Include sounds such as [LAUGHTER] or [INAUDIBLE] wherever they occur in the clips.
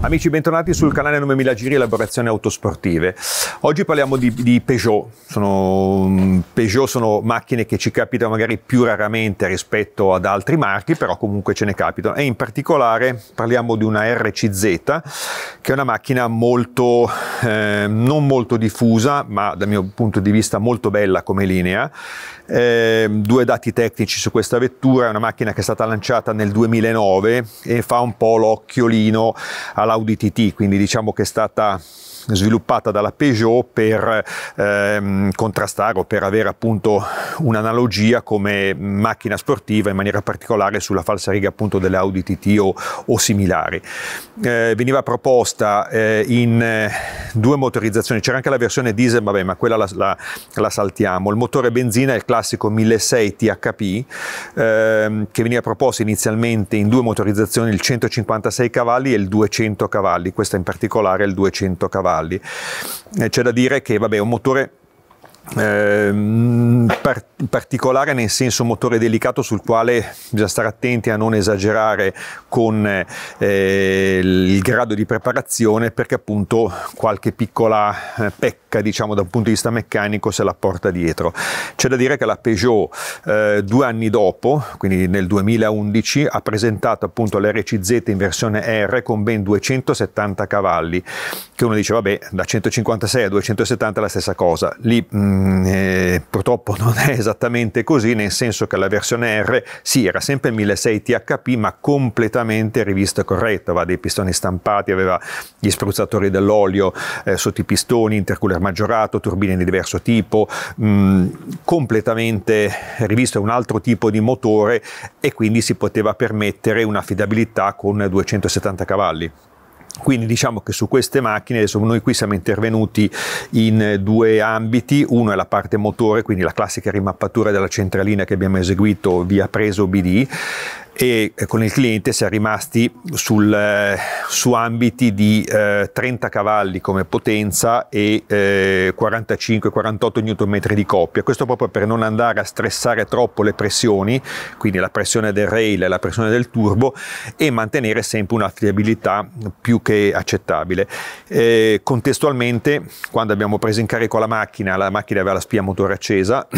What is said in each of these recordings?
Amici, bentornati sul canale 9000 Giri Elaborazioni Autosportive. Oggi parliamo di, di Peugeot. Sono, mm, Peugeot sono macchine che ci capitano magari più raramente rispetto ad altri marchi, però comunque ce ne capitano. E in particolare parliamo di una RCZ, che è una macchina molto, eh, non molto diffusa, ma dal mio punto di vista molto bella come linea. Eh, due dati tecnici su questa vettura. È una macchina che è stata lanciata nel 2009 e fa un po' l'occhiolino alla all'Audi quindi diciamo che è stata sviluppata dalla Peugeot per ehm, contrastare o per avere appunto un'analogia come macchina sportiva in maniera particolare sulla falsariga appunto delle Audi TT o, o similari. Eh, veniva proposta eh, in eh, due motorizzazioni, c'era anche la versione diesel, vabbè ma quella la, la, la saltiamo, il motore benzina è il classico 1600 THP ehm, che veniva proposto inizialmente in due motorizzazioni, il 156 cavalli e il 200 cavalli, questa in particolare è il 200 cavalli metalli. Eh, c'è da dire che vabbè, un motore Ehm, par- particolare nel senso motore delicato sul quale bisogna stare attenti a non esagerare con eh, il grado di preparazione perché appunto qualche piccola eh, pecca diciamo da un punto di vista meccanico se la porta dietro. C'è da dire che la Peugeot eh, due anni dopo, quindi nel 2011, ha presentato appunto l'RCZ in versione R con ben 270 cavalli che uno dice vabbè da 156 a 270 è la stessa cosa. Lì mh, Mm, eh, purtroppo non è esattamente così, nel senso che la versione R sì, era sempre il 1600 THP, ma completamente rivista e corretta, aveva dei pistoni stampati, aveva gli spruzzatori dell'olio eh, sotto i pistoni, intercooler maggiorato, turbine di diverso tipo, mh, mm, completamente rivisto un altro tipo di motore e quindi si poteva permettere un'affidabilità con 270 cavalli. Quindi diciamo che su queste macchine, adesso noi qui siamo intervenuti in eh, due ambiti, uno è la parte motore, quindi la classica rimappatura della centralina che abbiamo eseguito via preso BD, e eh, con il cliente si è rimasti sul, eh, su ambiti di eh, 30 cavalli come potenza e eh, 45-48 Nm di coppia. Questo proprio per non andare a stressare troppo le pressioni, quindi la pressione del rail e la pressione del turbo e mantenere sempre una fiabilità più che accettabile. Eh, contestualmente, quando abbiamo preso in carico la macchina, la macchina aveva la spia motore accesa. [CLEARS THROAT]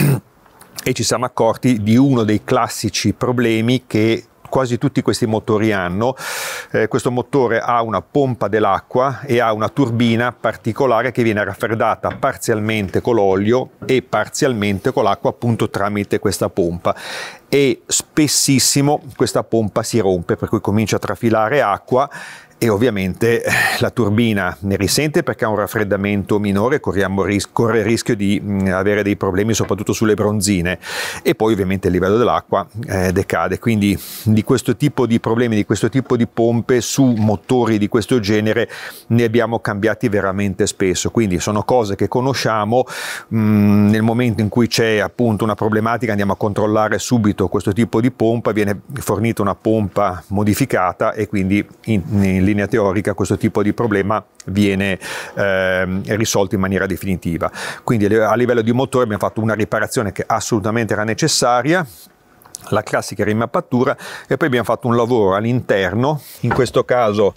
e ci siamo accorti di uno dei classici problemi che quasi tutti questi motori hanno. Eh, questo motore ha una pompa dell'acqua e ha una turbina particolare che viene raffreddata parzialmente con l'olio e parzialmente con l'acqua appunto tramite questa pompa e spessissimo questa pompa si rompe per cui comincia a trafilare acqua e ovviamente eh, la turbina ne risente perché ha un raffreddamento minore, ris- corre il rischio di mh, mm, avere dei problemi soprattutto sulle bronzine e poi ovviamente il livello dell'acqua eh, decade, quindi di questo tipo di problemi, di questo tipo di pompe su motori di questo genere ne abbiamo cambiati veramente spesso, quindi sono cose che conosciamo, mh, mm, nel momento in cui c'è appunto una problematica andiamo a controllare subito questo tipo di pompa, viene fornita una pompa modificata e quindi in, in linea teorica questo tipo di problema viene eh, risolto in maniera definitiva. Quindi eh, a livello di motore abbiamo fatto una riparazione che assolutamente era necessaria, la classica rimappatura e poi abbiamo fatto un lavoro all'interno, in questo caso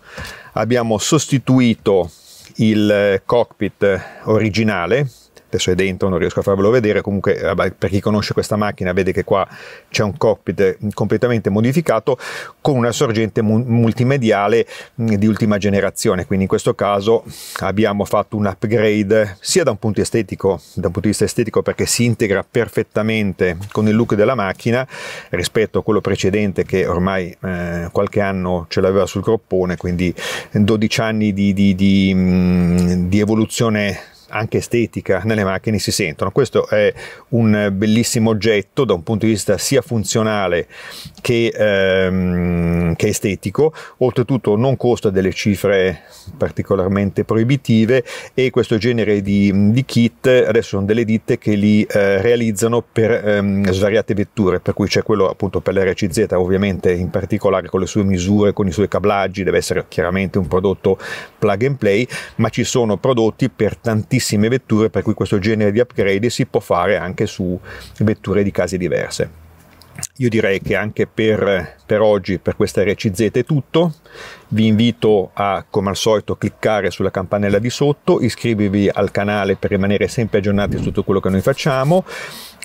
abbiamo sostituito il eh, cockpit eh, originale adesso è dentro, non riesco a farvelo vedere, comunque per chi conosce questa macchina vede che qua c'è un cockpit eh, completamente modificato con una sorgente multimediale mm, di ultima generazione, quindi in questo caso abbiamo fatto un upgrade sia da un punto estetico, da un punto di vista estetico perché si integra perfettamente con il look della macchina rispetto a quello precedente che ormai eh, qualche anno ce l'aveva sul groppone, quindi 12 anni di, di, di, mm, di evoluzione anche estetica nelle macchine si sentono. Questo è un bellissimo oggetto da un punto di vista sia funzionale che, ehm, che estetico, oltretutto non costa delle cifre particolarmente proibitive e questo genere di, di kit adesso sono delle ditte che li eh, realizzano per ehm, svariate vetture, per cui c'è quello appunto per l'RCZ ovviamente in particolare con le sue misure, con i suoi cablaggi, deve essere chiaramente un prodotto plug and play, ma ci sono prodotti per tantissimi tantissime vetture, per cui questo genere di upgrade si può fare anche su vetture di case diverse. Io direi che anche per, per oggi, per questa RCZ è tutto. Vi invito a, come al solito, cliccare sulla campanella di sotto, iscrivervi al canale per rimanere sempre aggiornati su tutto quello che noi facciamo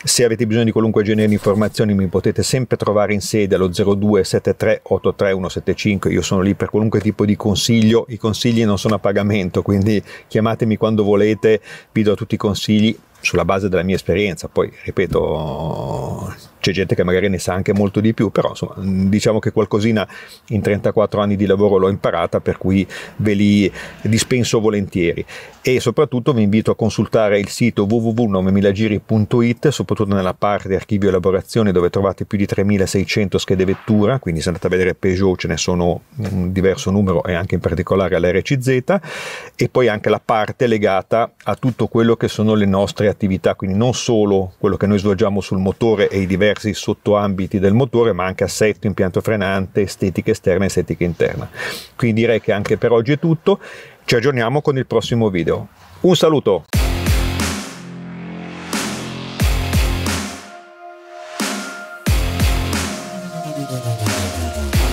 se avete bisogno di qualunque genere di informazioni mi potete sempre trovare in sede allo 0273-83175, io sono lì per qualunque tipo di consiglio, i consigli non sono a pagamento, quindi chiamatemi quando volete, vi do tutti i consigli sulla base della mia esperienza, poi ripeto c'è gente che magari ne sa anche molto di più, però insomma, diciamo che qualcosina in 34 anni di lavoro l'ho imparata, per cui ve li dispenso volentieri. E soprattutto vi invito a consultare il sito www9000 soprattutto nella parte archivio elaborazione dove trovate più di 3600 schede vettura, quindi se andate a vedere Peugeot ce ne sono un diverso numero e anche in particolare all'RCZ, e poi anche la parte legata a tutto quello che sono le nostre attività, quindi non solo quello che noi svolgiamo sul motore e i diversi diversi sottoambiti del motore, ma anche assetto, impianto frenante, estetica esterna e estetica interna. Quindi direi che anche per oggi è tutto, ci aggiorniamo con il prossimo video. Un saluto! Thank you.